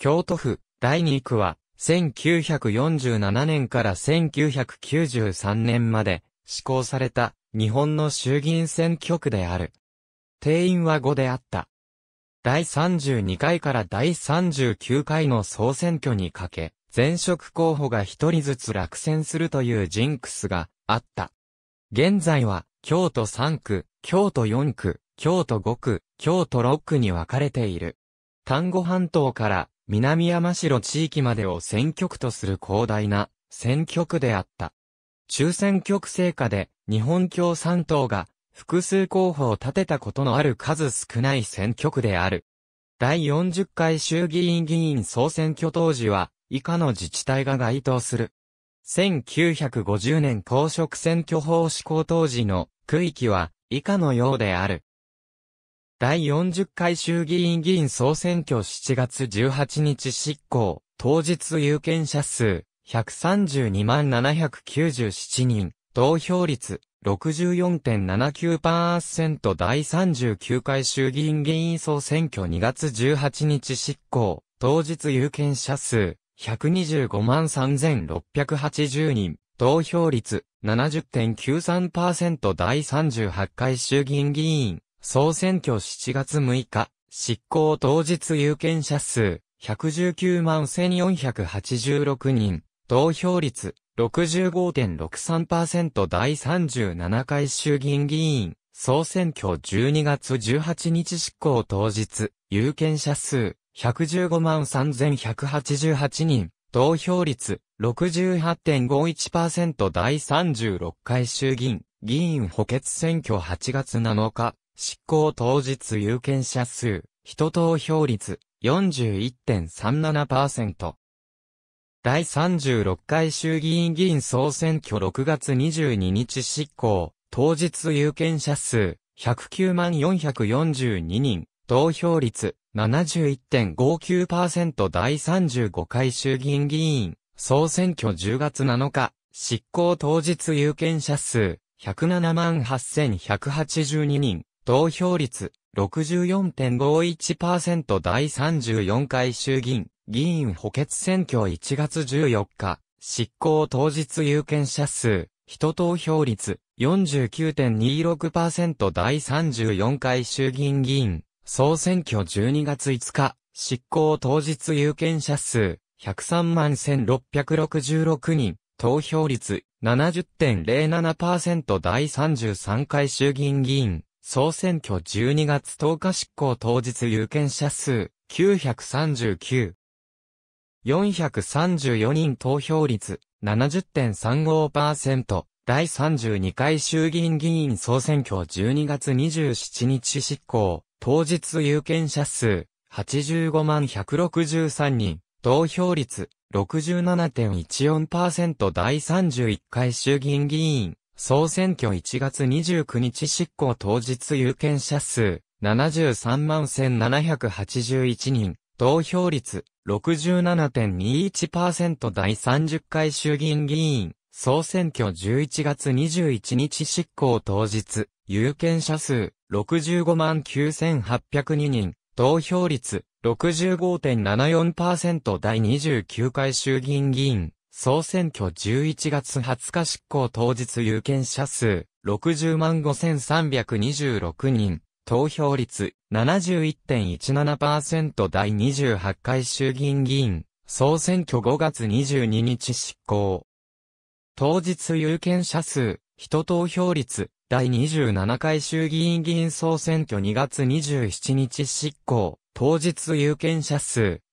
京都府、第2区は、1947年から1993年まで施行された日本の衆議院選挙区である。定員は5であった。第32回から第39回の総選挙にかけ、前職候補が一人ずつ落選するというジンクスがあった。現在は、京都3区、京都4区、京都5区、京都6区に分かれている。丹後半島から南山城地域までを選挙区とする広大な選挙区であった。中選挙区成果で日本共産党が複数候補を立てたことのある数少ない選挙区である。第40回衆議院議員総選挙当時は以下の自治体が該当する。1950年公職選挙法施行当時の区域は以下のようである。第40回衆議院議員総選挙7月18日執行、当日有権者数132万797人、投票率64.79%第39回衆議院議員総選挙2月18日執行、当日有権者数125万3680人、投票率70.93%第38回衆議院議員総選挙7月6日、執行当日有権者数、119万1486人、投票率65.63%第37回衆議院議員、総選挙12月18日執行当日、有権者数115万3188人、投票率68.51%第36回衆議院、議員補欠選挙8月7日、執行当日有権者数、人投票率41.37%。第36回衆議院議員総選挙6月22日執行、当日有権者数109万442人、投票率71.59%第35回衆議院議員総選挙10月7日、執行当日有権者数107万8182人、投票率64.51%第34回衆議院議員補欠選挙1月14日執行当日有権者数人投票率49.26%第34回衆議院議員総選挙12月5日執行当日有権者数103万1666人投票率70.07%第33回衆議院議員総選挙12月10日執行当日有権者数939。434人投票率70.35%。第32回衆議院議員総選挙12月27日執行。当日有権者数85万163人。投票率67.14%第31回衆議院議員総選挙1月29日執行当日有権者数73万1781人、投票率67.21%第30回衆議院議員、総選挙11月21日執行当日、有権者数65万9802人、投票率65.74%第29回衆議院議員、総選挙11月20日執行当日有権者数60万5326人、投票率71.17%第28回衆議院議員、総選挙5月22日執行。当日有権者数、人投票率第27回衆議院議員総選挙2月27日執行、当日有権者数、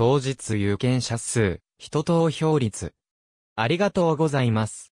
当日有権者数、人投票率。ありがとうございます。